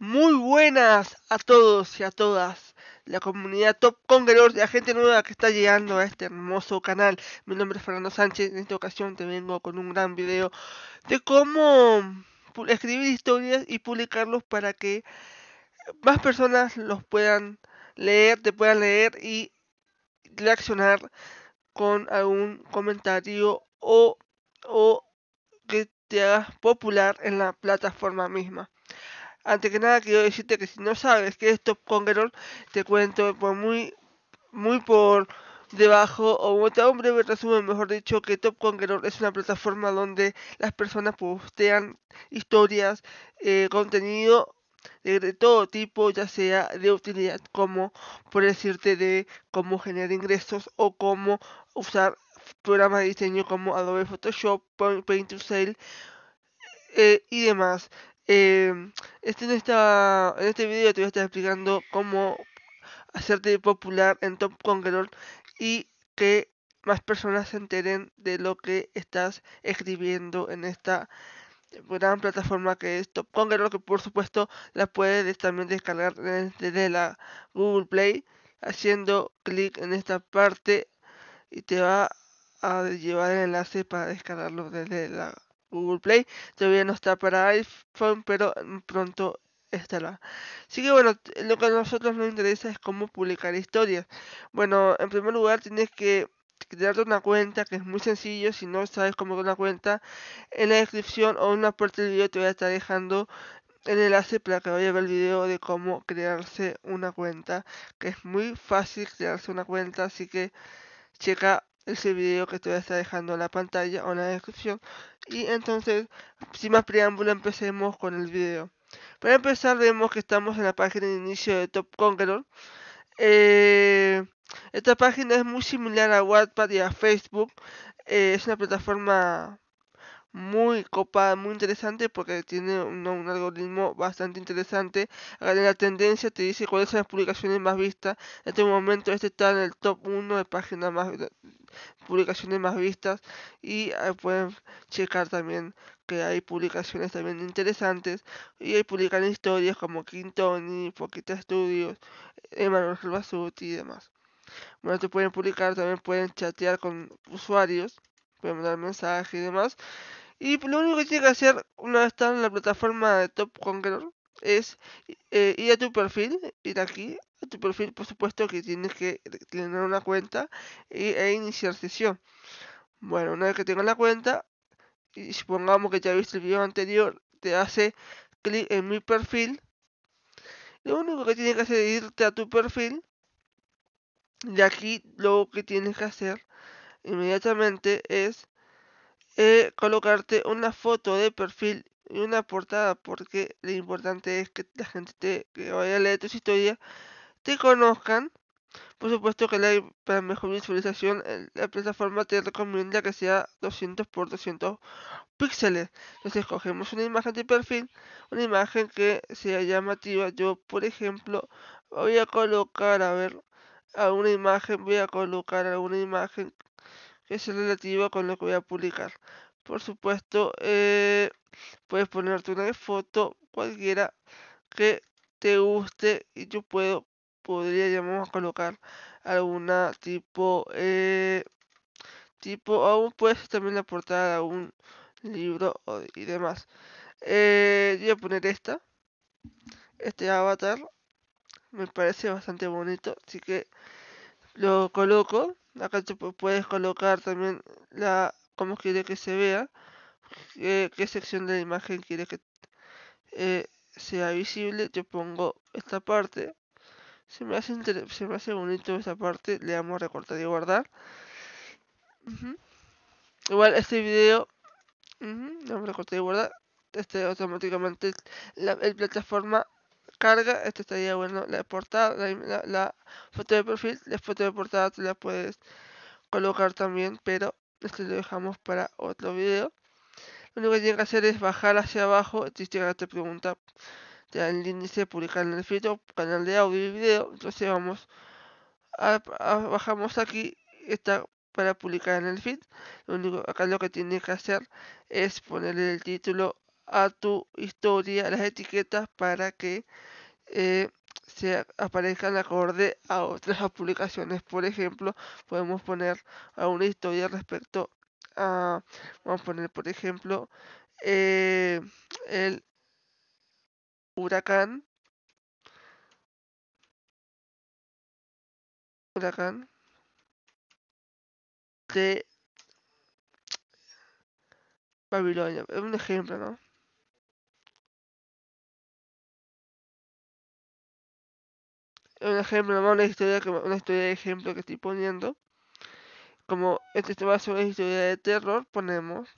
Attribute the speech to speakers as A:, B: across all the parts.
A: Muy buenas a todos y a todas. La comunidad Top Conquerors de gente nueva que está llegando a este hermoso canal. Mi nombre es Fernando Sánchez. En esta ocasión te vengo con un gran video de cómo escribir historias y publicarlos para que más personas los puedan leer, te puedan leer y reaccionar con algún comentario o, o que te hagas popular en la plataforma misma. Antes que nada quiero decirte que si no sabes qué es Top Conqueror, te cuento muy, muy por debajo o un breve resumen, mejor dicho, que Top Conqueror es una plataforma donde las personas postean historias, eh, contenido de, todo tipo, ya sea de utilidad como, por decirte, de cómo generar ingresos o cómo usar programas de diseño como Adobe Photoshop, Paint to Sale eh, y demás. Em, este, en, esta, en este video te voy a estar explicando cómo hacerte popular en Top Conqueror y que más personas se enteren de lo que estás escribiendo en esta gran plataforma que es Top Conqueror, que por supuesto la puedes también descargar desde la Google Play haciendo clic en esta parte y te va a llevar el enlace para descargarlo desde la Google Play. Todavía no está para iPhone, pero mm, pronto estará. Así que bueno, lo que a nosotros nos interesa es cómo publicar historias. Bueno, en primer lugar tienes que crearte una cuenta que es muy sencillo si no sabes cómo crear una cuenta en la descripción o en una parte del video te voy a estar dejando el enlace para que vaya a ver el video de cómo crearse una cuenta que es muy fácil crearse una cuenta así que checa ese video que te está dejando en la pantalla o en la descripción. Y entonces, sin más preámbulo, empecemos con el video. Para empezar, vemos que estamos en la página de inicio de Top Conqueror. Eh, esta página es muy similar a WhatsApp y a Facebook. Eh, es una plataforma muy copada, muy interesante porque tiene un, algoritmo bastante interesante. Acá en la tendencia te dice cuáles son las publicaciones más vistas. En este momento este está en el top 1 de páginas más publicaciones más vistas y eh, pueden checar también que hay publicaciones también interesantes y ahí publican historias como Quintoni, Poquita Studios, Emanuel Basuti y demás. Bueno, te pueden publicar, también pueden chatear con usuarios a mandar mensajes y demás. Y lo único que tiene que hacer una vez estás en la plataforma de Top Conqueror es eh, ir a tu perfil, ir aquí, a tu perfil por supuesto que tienes que tener una cuenta y, e iniciar sesión. Bueno, una vez que tengas la cuenta, y supongamos que ya viste el video anterior, te hace clic en mi perfil. Lo único que tienes que hacer es irte a tu perfil. Y aquí lo que tienes que hacer inmediatamente es eh, colocarte una foto de perfil y una portada porque lo importante es que la gente te, que vaya a leer tu historia te conozcan. Por supuesto que la, para mejor visualización la plataforma te recomienda que sea 200 por 200 píxeles. Entonces cogemos una imagen de perfil, una imagen que sea llamativa. Yo, por ejemplo, voy a colocar, a ver, a una imagen, voy a colocar alguna imagen que es el relativo con lo que voy a publicar. Por supuesto, eh, puedes ponerte una foto cualquiera que te guste y yo puedo, podría, a colocar alguna tipo, eh, tipo, aún puedes también la portada de algún libro y demás. Eh, yo voy a poner esta, este avatar, me parece bastante bonito, así que lo coloco. Acá te puedes colocar también la como quiere que se vea, qué, sección de la imagen quiere que eh, sea visible. Yo pongo esta parte. Se me, hace se me hace bonito esa parte. Le damos recortar y guardar. Igual este video.
B: le damos
A: a recortar y guardar. Este automáticamente la el plataforma carga, esto estaría bueno, la portada, la, foto de perfil, la foto de portada te la puedes colocar también, pero esto lo dejamos para otro video. Lo único que tiene que hacer es bajar hacia abajo, te te pregunta, te da el índice, publicar en el feed o canal de audio y video, entonces vamos, bajamos aquí, está para publicar en el feed. Lo único acá lo que tiene que hacer es ponerle el título a tu historia las etiquetas para que eh, se aparezcan acorde a otras publicaciones. Por ejemplo, podemos poner a una historia respecto a, vamos a
B: poner por ejemplo, eh, el huracán. Huracán. De Babilonia. Es un ejemplo, ¿no? un ejemplo, una historia, una historia de ejemplo
A: que estoy poniendo. Como este tema una historia de terror, ponemos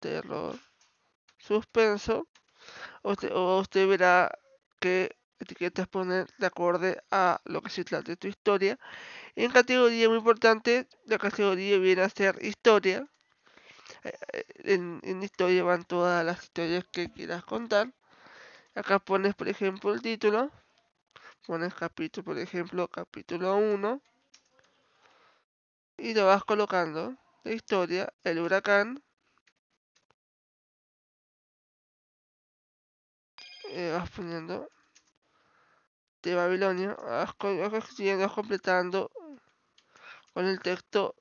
A: terror suspenso. o usted verá que etiquetas poner de acuerdo a lo que se trata de tu historia. En categoría muy importante, la categoría viene a ser historia. Eh, eh, en historia van todas las historias que quieras contar. Acá pones, por ejemplo, el título. Pones capítulo, por ejemplo, capítulo 1.
B: Y lo vas colocando. La historia, el huracán. Eh, vas poniendo de Babilonia, vas, vas, vas completando con el texto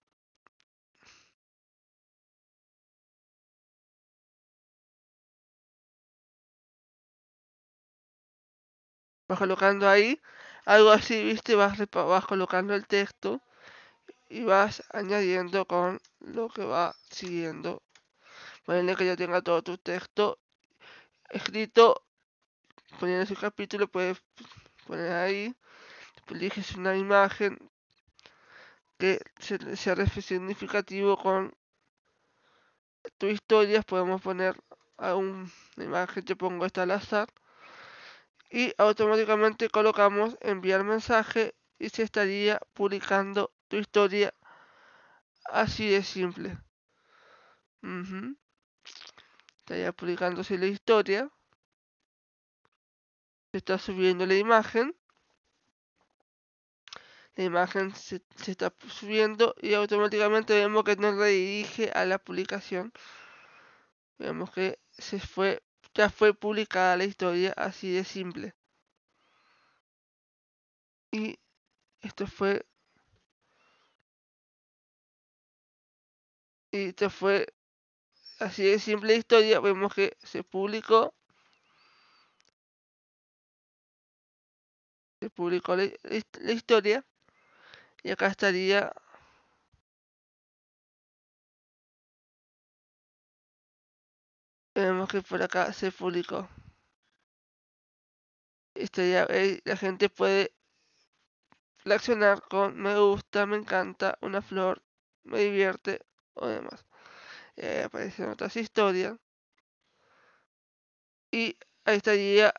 B: vas colocando ahí, algo así, viste, vas, vas colocando el texto
A: y vas añadiendo con lo que va siguiendo. Ponerle que ya tenga todo tu texto escrito, poniendo su capítulo, puedes poner ahí, eliges una imagen que sea significativo con tu historia, podemos poner a una imagen, te pongo esta al azar, y automáticamente colocamos enviar mensaje y se estaría publicando tu historia así de simple estaría publicándose la historia se está subiendo la imagen la imagen se, se, está subiendo y automáticamente vemos que nos redirige a la publicación vemos que se fue ya fue publicada la historia, así de
B: simple. Y esto fue... Y esto fue así de simple historia. Vemos que se publicó. Se publicó la, la historia. Y acá estaría Vemos que por acá se publicó.
A: Este, eh, la gente puede reaccionar con me gusta, me encanta, una flor, me divierte o demás. aparecen otras historias. Y ahí estaría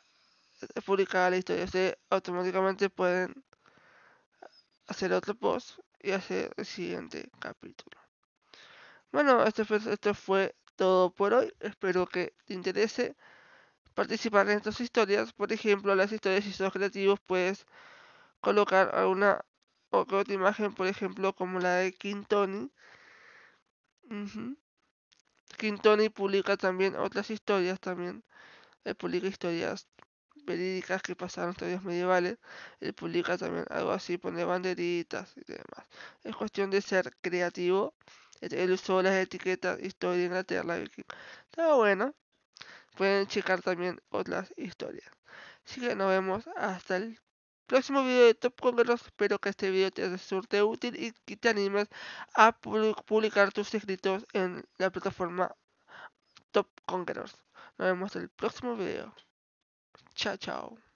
A: publicada la historia. Ustedes automáticamente pueden hacer otro post y hacer el siguiente capítulo. Bueno, este fue, esto fue por hoy. Espero que te interese participar en estas historias. Por ejemplo, las historias y son creativos puedes colocar alguna otra imagen, por ejemplo, como la de Quintoni. Tony King Quintoni publica también otras historias también. Él publica historias verídicas que pasaron historias medievales. Él publica también algo así, pone banderitas y demás. Es cuestión de ser creativo uso de las etiquetas Historia de Inglaterra Viking. Está bueno. Pueden checar también otras historias. Así que nos vemos hasta el próximo video de Top conquerors Espero que este video te resulte útil y que te animes a publicar tus escritos en la plataforma
B: Top Conquerors. Nos vemos en el próximo video. Chao, chao.